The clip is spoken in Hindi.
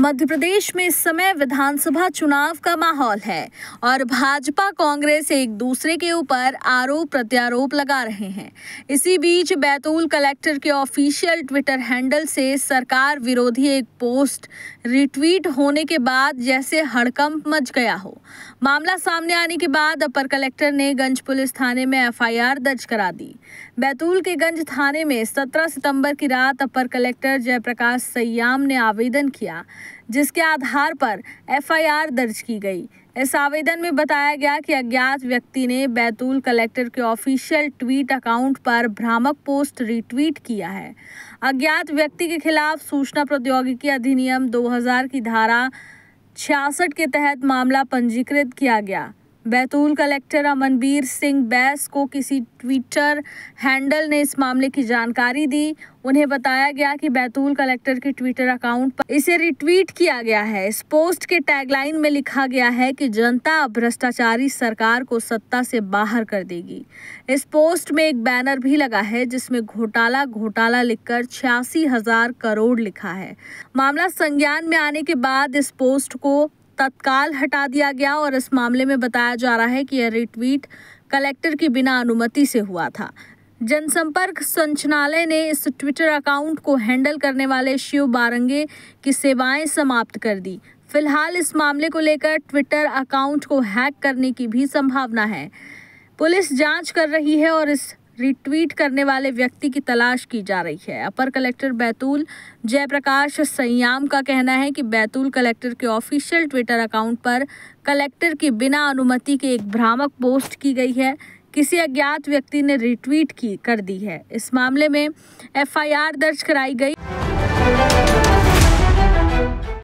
मध्य प्रदेश में इस समय विधानसभा चुनाव का माहौल है और भाजपा कांग्रेस एक दूसरे के ऊपर आरोप प्रत्यारोप लगा रहे हैं इसी बीच बैतूल कलेक्टर के ऑफिशियल ट्विटर हैंडल से सरकार विरोधी एक पोस्ट रिट्वीट होने के बाद जैसे हड़कंप मच गया हो मामला सामने आने के बाद अपर कलेक्टर ने गंज पुलिस थाने में एफ दर्ज करा दी बैतूल के गंज थाने में 17 सितंबर की रात अपर कलेक्टर जयप्रकाश सयाम ने आवेदन किया जिसके आधार पर एफआईआर दर्ज की गई इस आवेदन में बताया गया कि अज्ञात व्यक्ति ने बैतूल कलेक्टर के ऑफिशियल ट्वीट अकाउंट पर भ्रामक पोस्ट रीट्वीट किया है अज्ञात व्यक्ति के खिलाफ सूचना प्रौद्योगिकी अधिनियम 2000 की धारा छियासठ के तहत मामला पंजीकृत किया गया बैतूल कलेक्टर अमनबीर सिंह बैस को किसी ट्विटर हैंडल ने इस मामले की जानकारी दी उन्हें बताया गया कि बैतूल कलेक्टर के ट्विटर अकाउंट पर इसे रिट्वीट किया गया है इस पोस्ट के टैगलाइन में लिखा गया है कि जनता भ्रष्टाचारी सरकार को सत्ता से बाहर कर देगी इस पोस्ट में एक बैनर भी लगा है जिसमें घोटाला घोटाला लिखकर छियासी हजार करोड़ लिखा है मामला संज्ञान में आने के बाद इस पोस्ट को तत्काल हटा दिया गया और इस मामले में बताया जा रहा है कि यह रिट्वीट कलेक्टर की बिना अनुमति से हुआ था जनसंपर्क संचनालय ने इस ट्विटर अकाउंट को हैंडल करने वाले शिव बारंगे की सेवाएं समाप्त कर दी फिलहाल इस मामले को लेकर ट्विटर अकाउंट को हैक करने की भी संभावना है पुलिस जांच कर रही है और इस रिट्वीट करने वाले व्यक्ति की तलाश की जा रही है अपर कलेक्टर बैतूल जयप्रकाश सयाम का कहना है कि बैतूल कलेक्टर के ऑफिशियल ट्विटर अकाउंट पर कलेक्टर की बिना अनुमति के एक भ्रामक पोस्ट की गई है किसी अज्ञात व्यक्ति ने रिट्वीट की कर दी है इस मामले में एफ दर्ज कराई गई